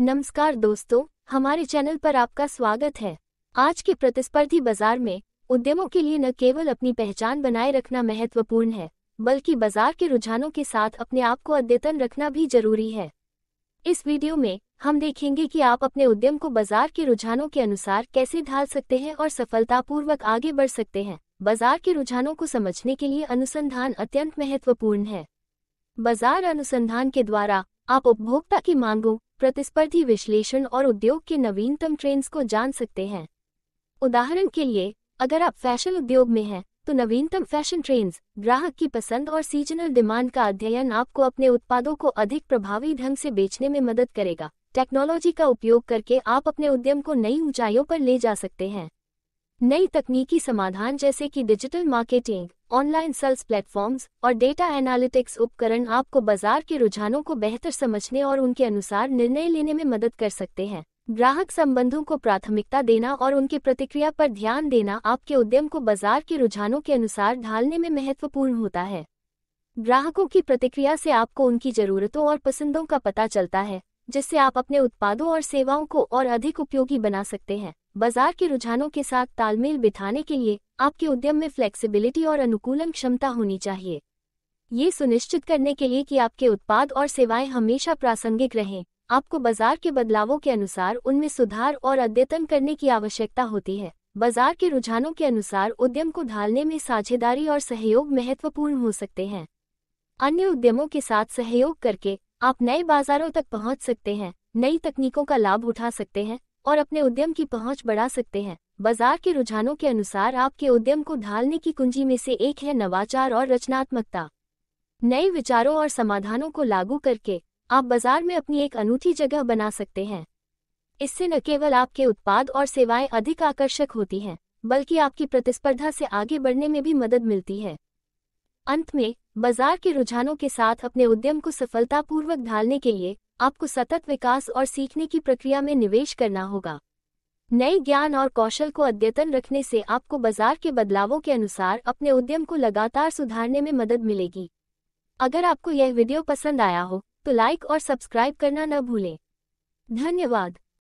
नमस्कार दोस्तों हमारे चैनल पर आपका स्वागत है आज के प्रतिस्पर्धी बाजार में उद्यमों के लिए न केवल अपनी पहचान बनाए रखना महत्वपूर्ण है बल्कि बाजार के रुझानों के साथ अपने आप को अद्यतन रखना भी जरूरी है इस वीडियो में हम देखेंगे कि आप अपने उद्यम को बाजार के रुझानों के अनुसार कैसे ढाल सकते हैं और सफलतापूर्वक आगे बढ़ सकते हैं बाजार के रुझानों को समझने के लिए अनुसंधान अत्यंत महत्वपूर्ण है बाजार अनुसंधान के द्वारा आप उपभोक्ता की मांगों प्रतिस्पर्धी विश्लेषण और उद्योग के नवीनतम ट्रेंड्स को जान सकते हैं उदाहरण के लिए अगर आप फैशन उद्योग में हैं तो नवीनतम फैशन ट्रेंड्स ग्राहक की पसंद और सीजनल डिमांड का अध्ययन आपको अपने उत्पादों को अधिक प्रभावी ढंग से बेचने में मदद करेगा टेक्नोलॉजी का उपयोग करके आप अपने उद्यम को नई ऊंचाइयों पर ले जा सकते हैं नई तकनीकी समाधान जैसे कि digital marketing online sales platforms और डेटा एनालिटिक्स उपकरण आपको बाजार के रुझानों को बेहतर समझने और उनके अनुसार निर्णय लेने में मदद कर सकते हैं ग्राहक संबंधों को प्राथमिकता देना और उनकी प्रतिक्रिया पर ध्यान देना आपके उद्यम को बाजार के रुझानों के अनुसार ढालने में महत्वपूर्ण होता है ग्राहकों की प्रतिक्रिया से आपको उनकी जरूरतों और पसंदों का पता चलता है जिससे आप अपने उत्पादों और सेवाओं को और अधिक उपयोगी बना सकते हैं बाजार के रुझानों के साथ तालमेल बिठाने के लिए आपके उद्यम में फ्लेक्सिबिलिटी और अनुकूलन क्षमता होनी चाहिए ये सुनिश्चित करने के लिए कि आपके उत्पाद और सेवाएं हमेशा प्रासंगिक रहें आपको बाजार के बदलावों के अनुसार उनमें सुधार और अद्यतन करने की आवश्यकता होती है बाजार के रुझानों के अनुसार उद्यम को ढालने में साझेदारी और सहयोग महत्वपूर्ण हो सकते हैं अन्य उद्यमों के साथ सहयोग करके आप नए बाजारों तक पहुंच सकते हैं नई तकनीकों का लाभ उठा सकते हैं और अपने उद्यम की पहुंच बढ़ा सकते हैं बाजार के रुझानों के अनुसार आपके उद्यम को ढालने की कुंजी में से एक है नवाचार और रचनात्मकता नए विचारों और समाधानों को लागू करके आप बाजार में अपनी एक अनूठी जगह बना सकते हैं इससे न केवल आपके उत्पाद और सेवाएं अधिक आकर्षक होती हैं बल्कि आपकी प्रतिस्पर्धा से आगे बढ़ने में भी मदद मिलती है अंत में बाजार के रुझानों के साथ अपने उद्यम को सफलतापूर्वक ढालने के लिए आपको सतत विकास और सीखने की प्रक्रिया में निवेश करना होगा नए ज्ञान और कौशल को अद्यतन रखने से आपको बाजार के बदलावों के अनुसार अपने उद्यम को लगातार सुधारने में मदद मिलेगी अगर आपको यह वीडियो पसंद आया हो तो लाइक और सब्सक्राइब करना न भूलें धन्यवाद